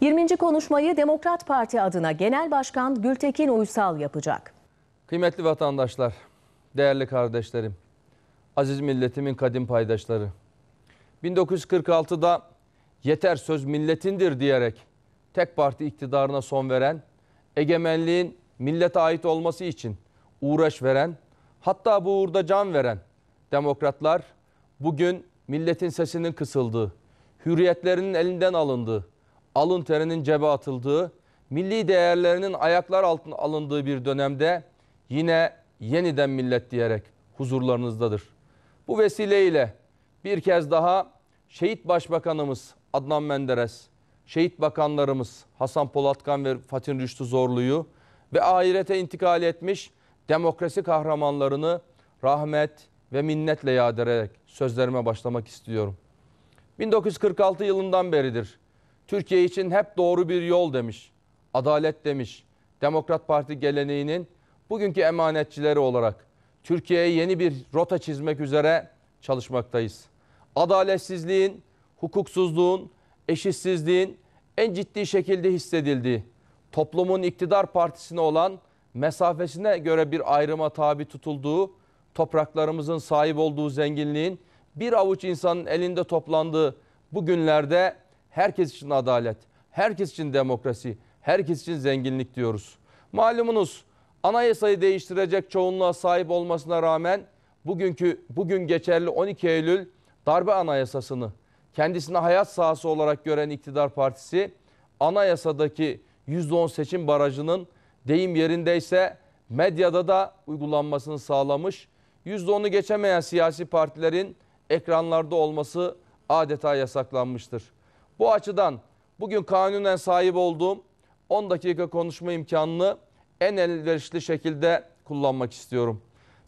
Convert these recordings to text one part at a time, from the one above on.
20. konuşmayı Demokrat Parti adına Genel Başkan Gültekin Uysal yapacak. Kıymetli vatandaşlar, değerli kardeşlerim, aziz milletimin kadim paydaşları. 1946'da yeter söz milletindir diyerek tek parti iktidarına son veren, egemenliğin millete ait olması için uğraş veren, hatta bu uğurda can veren demokratlar bugün milletin sesinin kısıldığı, hürriyetlerinin elinden alındığı, alın terinin cebe atıldığı, milli değerlerinin ayaklar altına alındığı bir dönemde yine yeniden millet diyerek huzurlarınızdadır. Bu vesileyle bir kez daha şehit başbakanımız Adnan Menderes, şehit bakanlarımız Hasan Polatkan ve Fatih Rüştü Zorlu'yu ve ahirete intikal etmiş demokrasi kahramanlarını rahmet ve minnetle yad ederek sözlerime başlamak istiyorum. 1946 yılından beridir Türkiye için hep doğru bir yol demiş. Adalet demiş. Demokrat Parti geleneğinin bugünkü emanetçileri olarak Türkiye'ye yeni bir rota çizmek üzere çalışmaktayız. Adaletsizliğin, hukuksuzluğun, eşitsizliğin en ciddi şekilde hissedildiği, toplumun iktidar partisine olan mesafesine göre bir ayrıma tabi tutulduğu, topraklarımızın sahip olduğu zenginliğin bir avuç insanın elinde toplandığı bu günlerde herkes için adalet, herkes için demokrasi, herkes için zenginlik diyoruz. Malumunuz anayasayı değiştirecek çoğunluğa sahip olmasına rağmen bugünkü bugün geçerli 12 Eylül darbe anayasasını kendisine hayat sahası olarak gören iktidar partisi anayasadaki %10 seçim barajının deyim yerindeyse medyada da uygulanmasını sağlamış. %10'u geçemeyen siyasi partilerin ekranlarda olması adeta yasaklanmıştır. Bu açıdan bugün kanunen sahip olduğum 10 dakika konuşma imkanını en elverişli şekilde kullanmak istiyorum.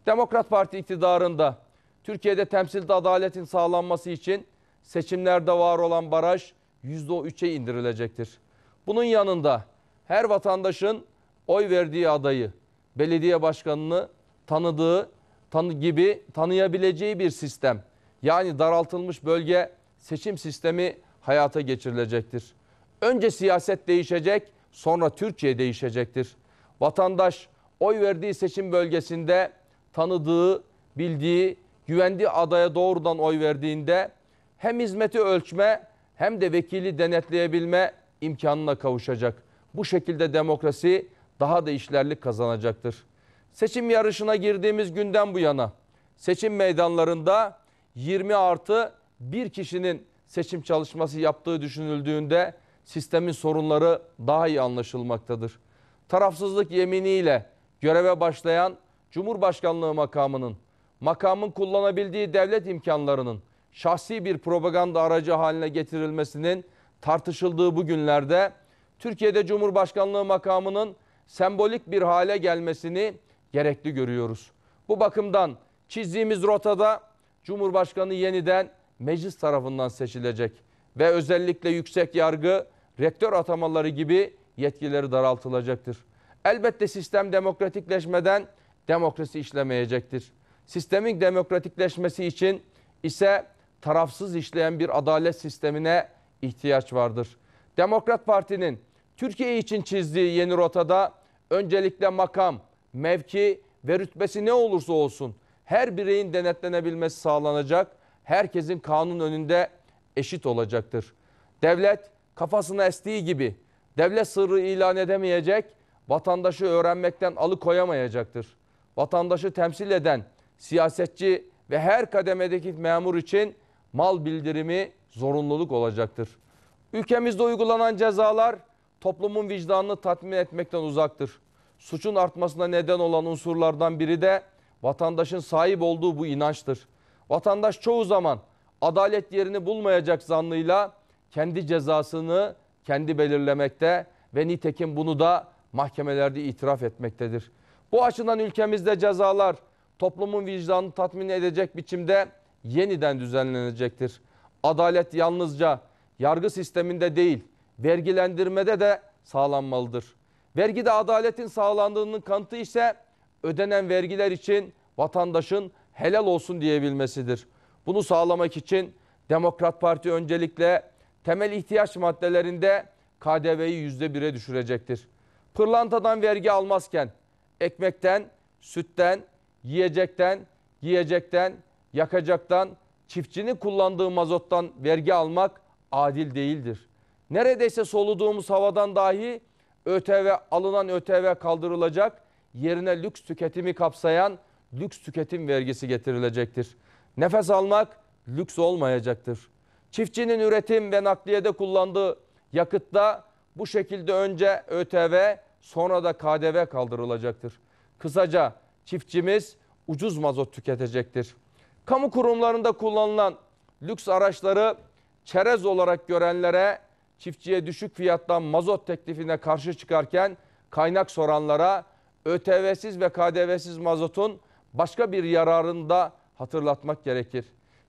Demokrat Parti iktidarında Türkiye'de temsilde adaletin sağlanması için seçimlerde var olan baraj %3'e indirilecektir. Bunun yanında her vatandaşın oy verdiği adayı, belediye başkanını tanıdığı tanı gibi tanıyabileceği bir sistem. Yani daraltılmış bölge seçim sistemi hayata geçirilecektir. Önce siyaset değişecek, sonra Türkiye değişecektir. Vatandaş oy verdiği seçim bölgesinde tanıdığı, bildiği, güvendiği adaya doğrudan oy verdiğinde hem hizmeti ölçme hem de vekili denetleyebilme imkanına kavuşacak. Bu şekilde demokrasi daha da işlerlik kazanacaktır. Seçim yarışına girdiğimiz günden bu yana seçim meydanlarında 20 artı bir kişinin seçim çalışması yaptığı düşünüldüğünde sistemin sorunları daha iyi anlaşılmaktadır. Tarafsızlık yeminiyle göreve başlayan Cumhurbaşkanlığı makamının, makamın kullanabildiği devlet imkanlarının şahsi bir propaganda aracı haline getirilmesinin tartışıldığı bu günlerde Türkiye'de Cumhurbaşkanlığı makamının sembolik bir hale gelmesini gerekli görüyoruz. Bu bakımdan çizdiğimiz rotada Cumhurbaşkanı yeniden meclis tarafından seçilecek ve özellikle yüksek yargı, rektör atamaları gibi yetkileri daraltılacaktır. Elbette sistem demokratikleşmeden demokrasi işlemeyecektir. Sistemin demokratikleşmesi için ise tarafsız işleyen bir adalet sistemine ihtiyaç vardır. Demokrat Parti'nin Türkiye için çizdiği yeni rotada öncelikle makam, mevki ve rütbesi ne olursa olsun her bireyin denetlenebilmesi sağlanacak herkesin kanun önünde eşit olacaktır. Devlet kafasına estiği gibi devlet sırrı ilan edemeyecek, vatandaşı öğrenmekten alıkoyamayacaktır. Vatandaşı temsil eden siyasetçi ve her kademedeki memur için mal bildirimi zorunluluk olacaktır. Ülkemizde uygulanan cezalar toplumun vicdanını tatmin etmekten uzaktır. Suçun artmasına neden olan unsurlardan biri de vatandaşın sahip olduğu bu inançtır. Vatandaş çoğu zaman adalet yerini bulmayacak zanlıyla kendi cezasını kendi belirlemekte ve nitekim bunu da mahkemelerde itiraf etmektedir. Bu açıdan ülkemizde cezalar toplumun vicdanını tatmin edecek biçimde yeniden düzenlenecektir. Adalet yalnızca yargı sisteminde değil, vergilendirmede de sağlanmalıdır. Vergide adaletin sağlandığının kanıtı ise ödenen vergiler için vatandaşın helal olsun diyebilmesidir. Bunu sağlamak için Demokrat Parti öncelikle temel ihtiyaç maddelerinde KDV'yi %1'e düşürecektir. Pırlantadan vergi almazken ekmekten, sütten, yiyecekten, giyecekten, yakacaktan, çiftçinin kullandığı mazottan vergi almak adil değildir. Neredeyse soluduğumuz havadan dahi ÖTV alınan ÖTV kaldırılacak, yerine lüks tüketimi kapsayan lüks tüketim vergisi getirilecektir. Nefes almak lüks olmayacaktır. Çiftçinin üretim ve nakliyede kullandığı yakıtta bu şekilde önce ÖTV sonra da KDV kaldırılacaktır. Kısaca çiftçimiz ucuz mazot tüketecektir. Kamu kurumlarında kullanılan lüks araçları çerez olarak görenlere çiftçiye düşük fiyattan mazot teklifine karşı çıkarken kaynak soranlara ÖTV'siz ve KDV'siz mazotun başka bir yararında hatırlatmak gerekir.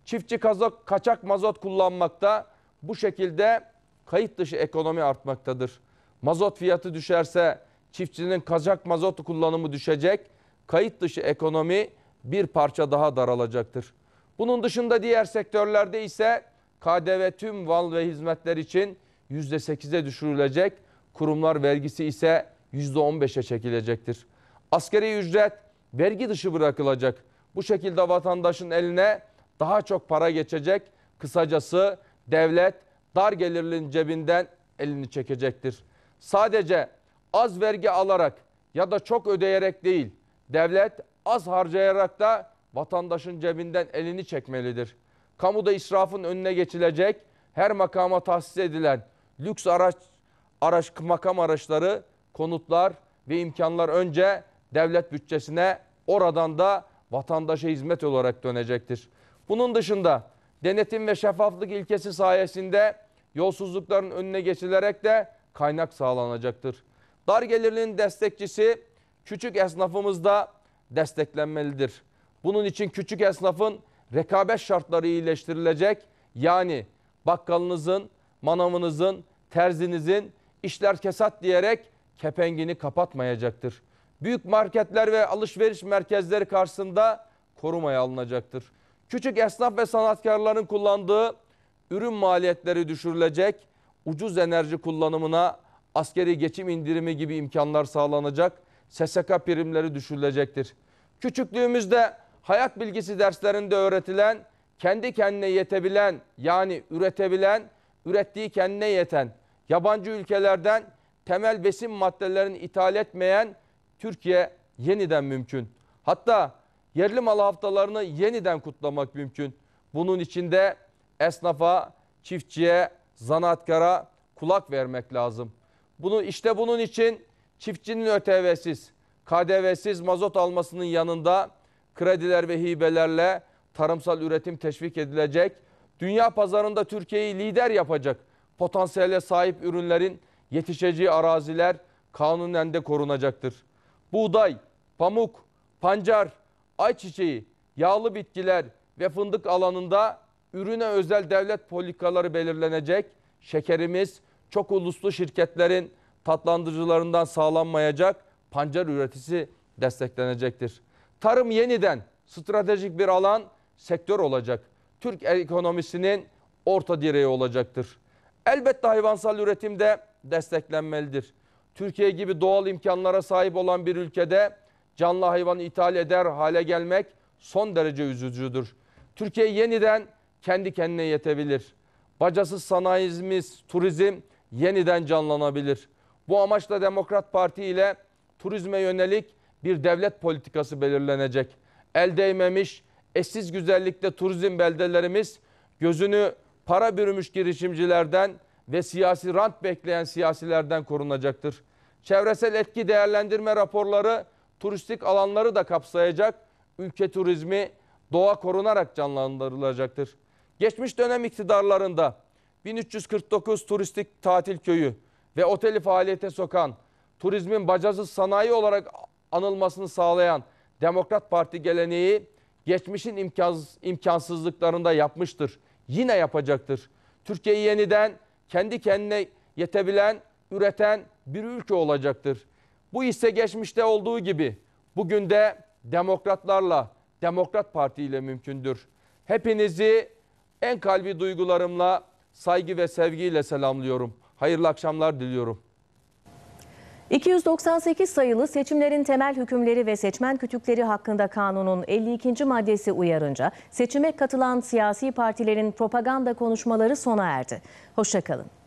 Çiftçi kazak, kaçak mazot kullanmakta bu şekilde kayıt dışı ekonomi artmaktadır. Mazot fiyatı düşerse çiftçinin kaçak mazot kullanımı düşecek, kayıt dışı ekonomi bir parça daha daralacaktır. Bunun dışında diğer sektörlerde ise KDV tüm mal ve hizmetler için %8'e düşürülecek, kurumlar vergisi ise %15'e çekilecektir. Askeri ücret vergi dışı bırakılacak. Bu şekilde vatandaşın eline daha çok para geçecek. Kısacası devlet dar gelirlinin cebinden elini çekecektir. Sadece az vergi alarak ya da çok ödeyerek değil, devlet az harcayarak da vatandaşın cebinden elini çekmelidir. Kamuda israfın önüne geçilecek, her makama tahsis edilen lüks araç, araç makam araçları, konutlar ve imkanlar önce devlet bütçesine oradan da vatandaşa hizmet olarak dönecektir. Bunun dışında denetim ve şeffaflık ilkesi sayesinde yolsuzlukların önüne geçilerek de kaynak sağlanacaktır. Dar gelirlinin destekçisi küçük esnafımız da desteklenmelidir. Bunun için küçük esnafın rekabet şartları iyileştirilecek. Yani bakkalınızın, manavınızın, terzinizin işler kesat diyerek kepengini kapatmayacaktır büyük marketler ve alışveriş merkezleri karşısında korumaya alınacaktır. Küçük esnaf ve sanatkarların kullandığı ürün maliyetleri düşürülecek, ucuz enerji kullanımına askeri geçim indirimi gibi imkanlar sağlanacak, SSK primleri düşürülecektir. Küçüklüğümüzde hayat bilgisi derslerinde öğretilen, kendi kendine yetebilen yani üretebilen, ürettiği kendine yeten, yabancı ülkelerden temel besin maddelerini ithal etmeyen Türkiye yeniden mümkün. Hatta yerli malı haftalarını yeniden kutlamak mümkün. Bunun için de esnafa, çiftçiye, zanaatkara kulak vermek lazım. Bunu işte bunun için çiftçinin ÖTV'siz, KDV'siz mazot almasının yanında krediler ve hibelerle tarımsal üretim teşvik edilecek. Dünya pazarında Türkiye'yi lider yapacak potansiyele sahip ürünlerin yetişeceği araziler kanunen de korunacaktır buğday, pamuk, pancar, ayçiçeği, yağlı bitkiler ve fındık alanında ürüne özel devlet politikaları belirlenecek. Şekerimiz çok uluslu şirketlerin tatlandırıcılarından sağlanmayacak. Pancar üretisi desteklenecektir. Tarım yeniden stratejik bir alan, sektör olacak. Türk ekonomisinin orta direği olacaktır. Elbette hayvansal üretim de desteklenmelidir. Türkiye gibi doğal imkanlara sahip olan bir ülkede canlı hayvan ithal eder hale gelmek son derece üzücüdür. Türkiye yeniden kendi kendine yetebilir. Bacasız sanayimiz, turizm yeniden canlanabilir. Bu amaçla Demokrat Parti ile turizme yönelik bir devlet politikası belirlenecek. El değmemiş, eşsiz güzellikte turizm beldelerimiz gözünü para bürümüş girişimcilerden ve siyasi rant bekleyen siyasilerden korunacaktır. Çevresel etki değerlendirme raporları turistik alanları da kapsayacak. Ülke turizmi doğa korunarak canlandırılacaktır. Geçmiş dönem iktidarlarında 1349 turistik tatil köyü ve oteli faaliyete sokan, turizmin bacasız sanayi olarak anılmasını sağlayan Demokrat Parti geleneği geçmişin imkansız, imkansızlıklarında yapmıştır. Yine yapacaktır. Türkiye'yi yeniden kendi kendine yetebilen, üreten bir ülke olacaktır. Bu ise geçmişte olduğu gibi bugün de demokratlarla, Demokrat Parti ile mümkündür. Hepinizi en kalbi duygularımla, saygı ve sevgiyle selamlıyorum. Hayırlı akşamlar diliyorum. 298 sayılı seçimlerin temel hükümleri ve seçmen kütükleri hakkında kanunun 52. maddesi uyarınca seçime katılan siyasi partilerin propaganda konuşmaları sona erdi. Hoşçakalın.